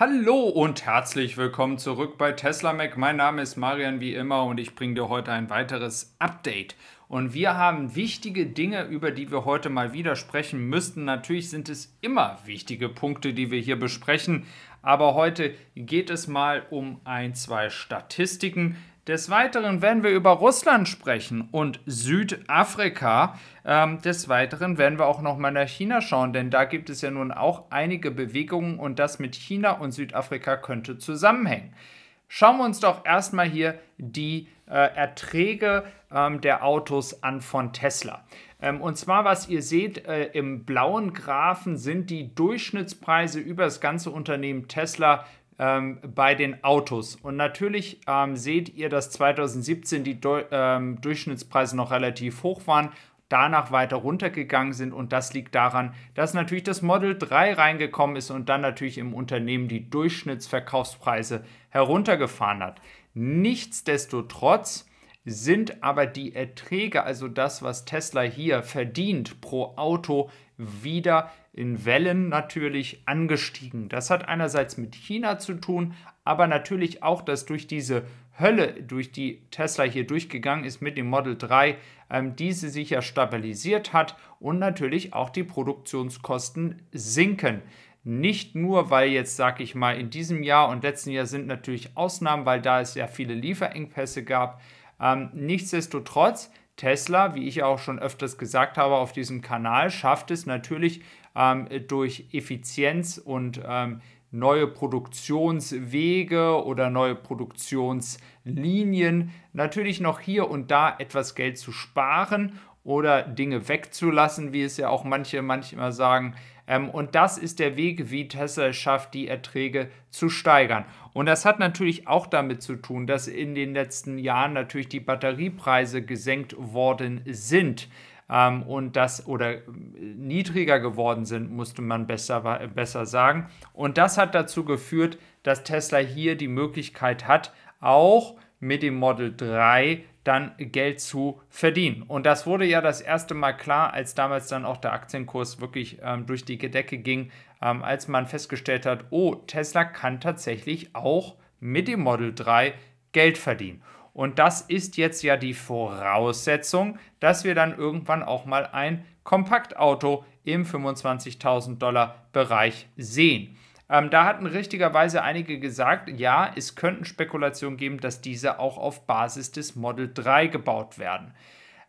Hallo und herzlich willkommen zurück bei Tesla Mac. Mein Name ist Marian wie immer und ich bringe dir heute ein weiteres Update. Und wir haben wichtige Dinge, über die wir heute mal wieder sprechen müssten. Natürlich sind es immer wichtige Punkte, die wir hier besprechen. Aber heute geht es mal um ein, zwei Statistiken, des Weiteren werden wir über Russland sprechen und Südafrika. Ähm, des Weiteren werden wir auch nochmal nach China schauen, denn da gibt es ja nun auch einige Bewegungen und das mit China und Südafrika könnte zusammenhängen. Schauen wir uns doch erstmal hier die äh, Erträge ähm, der Autos an von Tesla. Ähm, und zwar, was ihr seht, äh, im blauen Graphen sind die Durchschnittspreise über das ganze Unternehmen Tesla ähm, bei den Autos. Und natürlich ähm, seht ihr, dass 2017 die Do ähm, Durchschnittspreise noch relativ hoch waren, danach weiter runtergegangen sind und das liegt daran, dass natürlich das Model 3 reingekommen ist und dann natürlich im Unternehmen die Durchschnittsverkaufspreise heruntergefahren hat. Nichtsdestotrotz sind aber die Erträge, also das, was Tesla hier verdient pro Auto, wieder in Wellen natürlich angestiegen. Das hat einerseits mit China zu tun, aber natürlich auch, dass durch diese Hölle, durch die Tesla hier durchgegangen ist mit dem Model 3, ähm, diese sich ja stabilisiert hat und natürlich auch die Produktionskosten sinken. Nicht nur, weil jetzt, sag ich mal, in diesem Jahr und letzten Jahr sind natürlich Ausnahmen, weil da es ja viele Lieferengpässe gab, ähm, nichtsdestotrotz, Tesla, wie ich auch schon öfters gesagt habe auf diesem Kanal, schafft es natürlich ähm, durch Effizienz und ähm, neue Produktionswege oder neue Produktionslinien natürlich noch hier und da etwas Geld zu sparen oder Dinge wegzulassen, wie es ja auch manche manchmal sagen. Ähm, und das ist der Weg, wie Tesla es schafft, die Erträge zu steigern. Und das hat natürlich auch damit zu tun, dass in den letzten Jahren natürlich die Batteriepreise gesenkt worden sind ähm, und das oder äh, niedriger geworden sind, musste man besser, besser sagen. Und das hat dazu geführt, dass Tesla hier die Möglichkeit hat, auch mit dem Model 3 dann Geld zu verdienen. Und das wurde ja das erste Mal klar, als damals dann auch der Aktienkurs wirklich ähm, durch die Decke ging, ähm, als man festgestellt hat, oh, Tesla kann tatsächlich auch mit dem Model 3 Geld verdienen. Und das ist jetzt ja die Voraussetzung, dass wir dann irgendwann auch mal ein Kompaktauto im 25.000 Dollar Bereich sehen. Ähm, da hatten richtigerweise einige gesagt, ja, es könnten Spekulationen geben, dass diese auch auf Basis des Model 3 gebaut werden.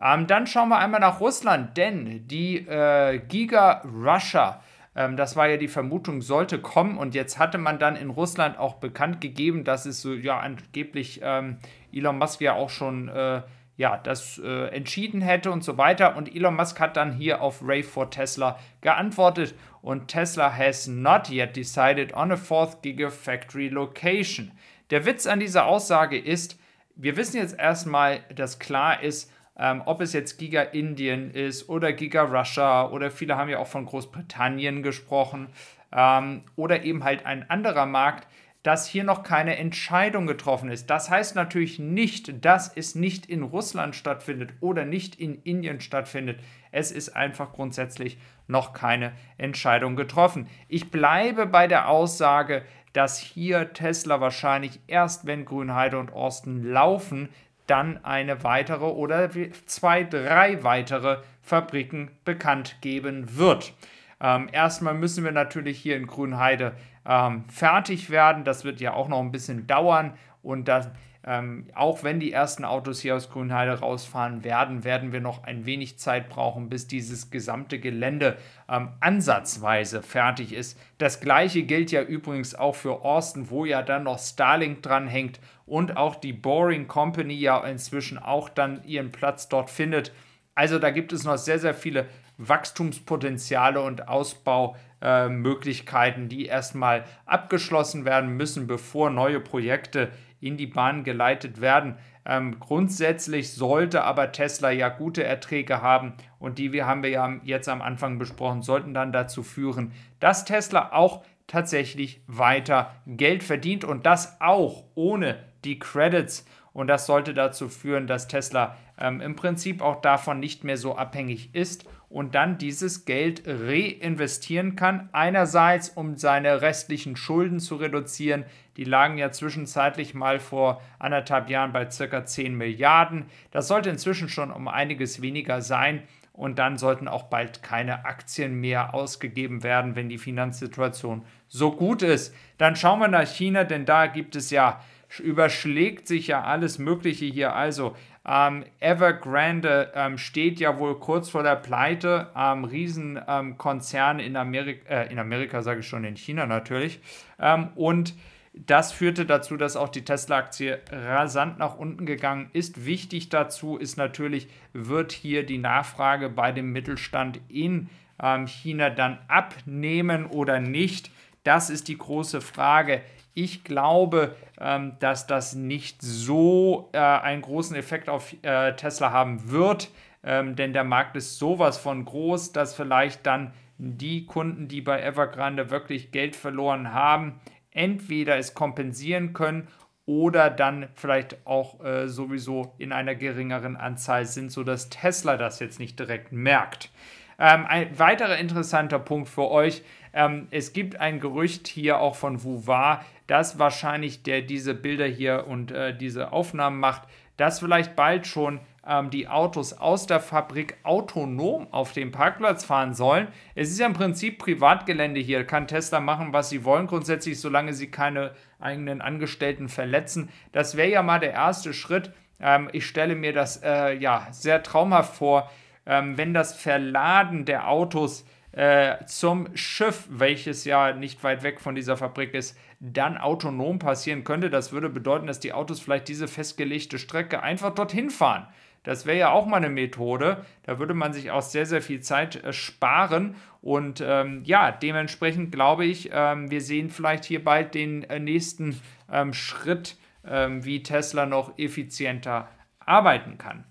Ähm, dann schauen wir einmal nach Russland, denn die äh, Giga Russia, ähm, das war ja die Vermutung, sollte kommen und jetzt hatte man dann in Russland auch bekannt gegeben, dass es so, ja, angeblich ähm, Elon Musk ja auch schon. Äh, ja, das äh, entschieden hätte und so weiter. Und Elon Musk hat dann hier auf Ray for Tesla geantwortet und Tesla has not yet decided on a fourth Gigafactory location. Der Witz an dieser Aussage ist, wir wissen jetzt erstmal, dass klar ist, ähm, ob es jetzt Giga Indien ist oder Giga Russia oder viele haben ja auch von Großbritannien gesprochen ähm, oder eben halt ein anderer Markt dass hier noch keine Entscheidung getroffen ist. Das heißt natürlich nicht, dass es nicht in Russland stattfindet oder nicht in Indien stattfindet. Es ist einfach grundsätzlich noch keine Entscheidung getroffen. Ich bleibe bei der Aussage, dass hier Tesla wahrscheinlich erst, wenn Grünheide und Orsten laufen, dann eine weitere oder zwei, drei weitere Fabriken bekannt geben wird. Ähm, erstmal müssen wir natürlich hier in Grünheide ähm, fertig werden. Das wird ja auch noch ein bisschen dauern. Und das, ähm, auch wenn die ersten Autos hier aus Grünheide rausfahren werden, werden wir noch ein wenig Zeit brauchen, bis dieses gesamte Gelände ähm, ansatzweise fertig ist. Das gleiche gilt ja übrigens auch für Austin, wo ja dann noch Starlink dranhängt und auch die Boring Company ja inzwischen auch dann ihren Platz dort findet. Also da gibt es noch sehr, sehr viele Wachstumspotenziale und Ausbaumöglichkeiten, die erstmal abgeschlossen werden müssen, bevor neue Projekte in die Bahn geleitet werden. Ähm, grundsätzlich sollte aber Tesla ja gute Erträge haben und die wir haben wir ja jetzt am Anfang besprochen, sollten dann dazu führen, dass Tesla auch tatsächlich weiter Geld verdient und das auch ohne die Credits. Und das sollte dazu führen, dass Tesla ähm, im Prinzip auch davon nicht mehr so abhängig ist und dann dieses Geld reinvestieren kann. Einerseits, um seine restlichen Schulden zu reduzieren. Die lagen ja zwischenzeitlich mal vor anderthalb Jahren bei circa 10 Milliarden. Das sollte inzwischen schon um einiges weniger sein. Und dann sollten auch bald keine Aktien mehr ausgegeben werden, wenn die Finanzsituation so gut ist. Dann schauen wir nach China, denn da gibt es ja überschlägt sich ja alles Mögliche hier. Also ähm, Evergrande ähm, steht ja wohl kurz vor der Pleite. Ähm, Riesenkonzern in Amerika, äh, in Amerika sage ich schon, in China natürlich. Ähm, und das führte dazu, dass auch die Tesla-Aktie rasant nach unten gegangen ist. Wichtig dazu ist natürlich, wird hier die Nachfrage bei dem Mittelstand in ähm, China dann abnehmen oder nicht? Das ist die große Frage. Ich glaube, ähm, dass das nicht so äh, einen großen Effekt auf äh, Tesla haben wird, ähm, denn der Markt ist sowas von groß, dass vielleicht dann die Kunden, die bei Evergrande wirklich Geld verloren haben, entweder es kompensieren können oder dann vielleicht auch äh, sowieso in einer geringeren Anzahl sind, sodass Tesla das jetzt nicht direkt merkt. Ähm, ein weiterer interessanter Punkt für euch. Ähm, es gibt ein Gerücht hier auch von Wuwa, dass wahrscheinlich der diese Bilder hier und äh, diese Aufnahmen macht, dass vielleicht bald schon ähm, die Autos aus der Fabrik autonom auf dem Parkplatz fahren sollen. Es ist ja im Prinzip Privatgelände hier, kann Tesla machen, was sie wollen, grundsätzlich, solange sie keine eigenen Angestellten verletzen. Das wäre ja mal der erste Schritt. Ähm, ich stelle mir das äh, ja sehr traumhaft vor. Ähm, wenn das Verladen der Autos äh, zum Schiff, welches ja nicht weit weg von dieser Fabrik ist, dann autonom passieren könnte. Das würde bedeuten, dass die Autos vielleicht diese festgelegte Strecke einfach dorthin fahren. Das wäre ja auch mal eine Methode. Da würde man sich auch sehr, sehr viel Zeit äh, sparen. Und ähm, ja, dementsprechend glaube ich, ähm, wir sehen vielleicht hier bald den äh, nächsten ähm, Schritt, ähm, wie Tesla noch effizienter arbeiten kann.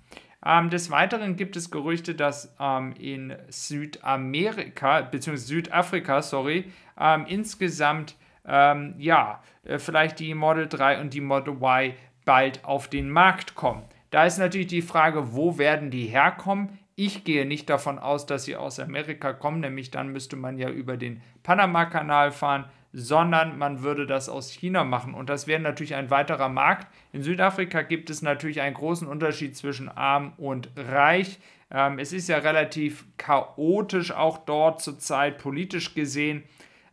Ähm, des Weiteren gibt es Gerüchte, dass ähm, in Südamerika, bzw. Südafrika, sorry, ähm, insgesamt, ähm, ja, äh, vielleicht die Model 3 und die Model Y bald auf den Markt kommen. Da ist natürlich die Frage, wo werden die herkommen? Ich gehe nicht davon aus, dass sie aus Amerika kommen, nämlich dann müsste man ja über den Panama-Kanal fahren sondern man würde das aus China machen. Und das wäre natürlich ein weiterer Markt. In Südafrika gibt es natürlich einen großen Unterschied zwischen arm und reich. Ähm, es ist ja relativ chaotisch auch dort zurzeit politisch gesehen.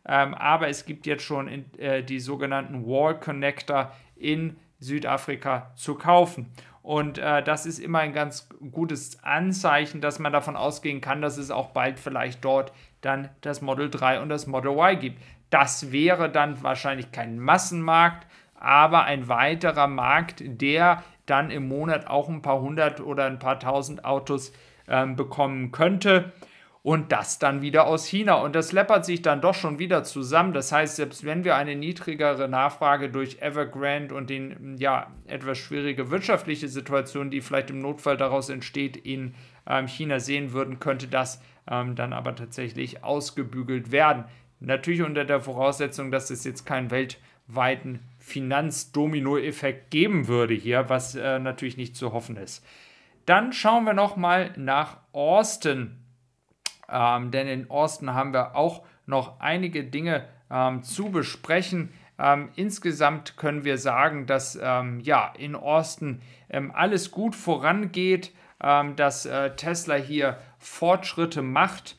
Ähm, aber es gibt jetzt schon in, äh, die sogenannten Wall Connector in Südafrika zu kaufen. Und äh, das ist immer ein ganz gutes Anzeichen, dass man davon ausgehen kann, dass es auch bald vielleicht dort dann das Model 3 und das Model Y gibt. Das wäre dann wahrscheinlich kein Massenmarkt, aber ein weiterer Markt, der dann im Monat auch ein paar hundert oder ein paar tausend Autos ähm, bekommen könnte. Und das dann wieder aus China. Und das läppert sich dann doch schon wieder zusammen. Das heißt, selbst wenn wir eine niedrigere Nachfrage durch Evergrande und den ja etwas schwierige wirtschaftliche Situation, die vielleicht im Notfall daraus entsteht, in ähm, China sehen würden, könnte das ähm, dann aber tatsächlich ausgebügelt werden. Natürlich unter der Voraussetzung, dass es jetzt keinen weltweiten Finanzdomino-Effekt geben würde hier, was äh, natürlich nicht zu hoffen ist. Dann schauen wir nochmal nach Austin, ähm, denn in Austin haben wir auch noch einige Dinge ähm, zu besprechen. Ähm, insgesamt können wir sagen, dass ähm, ja, in Austin ähm, alles gut vorangeht, ähm, dass äh, Tesla hier Fortschritte macht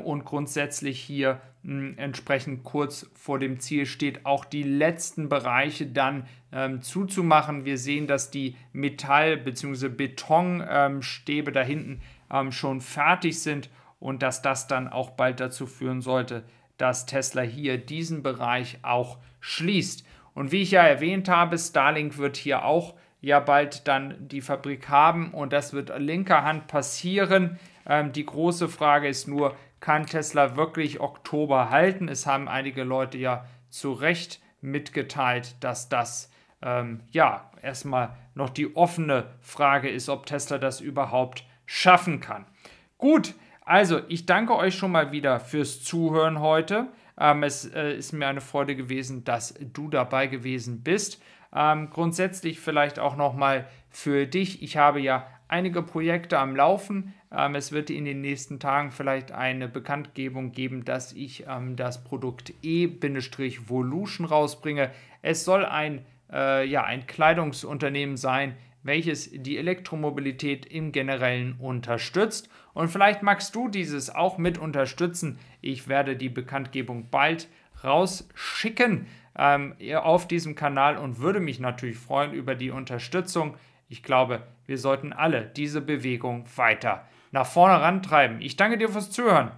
und grundsätzlich hier entsprechend kurz vor dem Ziel steht, auch die letzten Bereiche dann ähm, zuzumachen. Wir sehen, dass die Metall- bzw. Betonstäbe ähm, da hinten ähm, schon fertig sind und dass das dann auch bald dazu führen sollte, dass Tesla hier diesen Bereich auch schließt. Und wie ich ja erwähnt habe, Starlink wird hier auch ja bald dann die Fabrik haben und das wird linker Hand passieren. Ähm, die große Frage ist nur, kann Tesla wirklich Oktober halten. Es haben einige Leute ja zu Recht mitgeteilt, dass das ähm, ja erstmal noch die offene Frage ist, ob Tesla das überhaupt schaffen kann. Gut, also ich danke euch schon mal wieder fürs Zuhören heute. Ähm, es äh, ist mir eine Freude gewesen, dass du dabei gewesen bist. Ähm, grundsätzlich vielleicht auch noch mal für dich. Ich habe ja einige Projekte am Laufen. Ähm, es wird in den nächsten Tagen vielleicht eine Bekanntgebung geben, dass ich ähm, das Produkt E-Volution rausbringe. Es soll ein, äh, ja, ein Kleidungsunternehmen sein, welches die Elektromobilität im Generellen unterstützt. Und vielleicht magst du dieses auch mit unterstützen. Ich werde die Bekanntgebung bald rausschicken ähm, auf diesem Kanal und würde mich natürlich freuen über die Unterstützung. Ich glaube, wir sollten alle diese Bewegung weiter nach vorne rantreiben. Ich danke dir fürs Zuhören.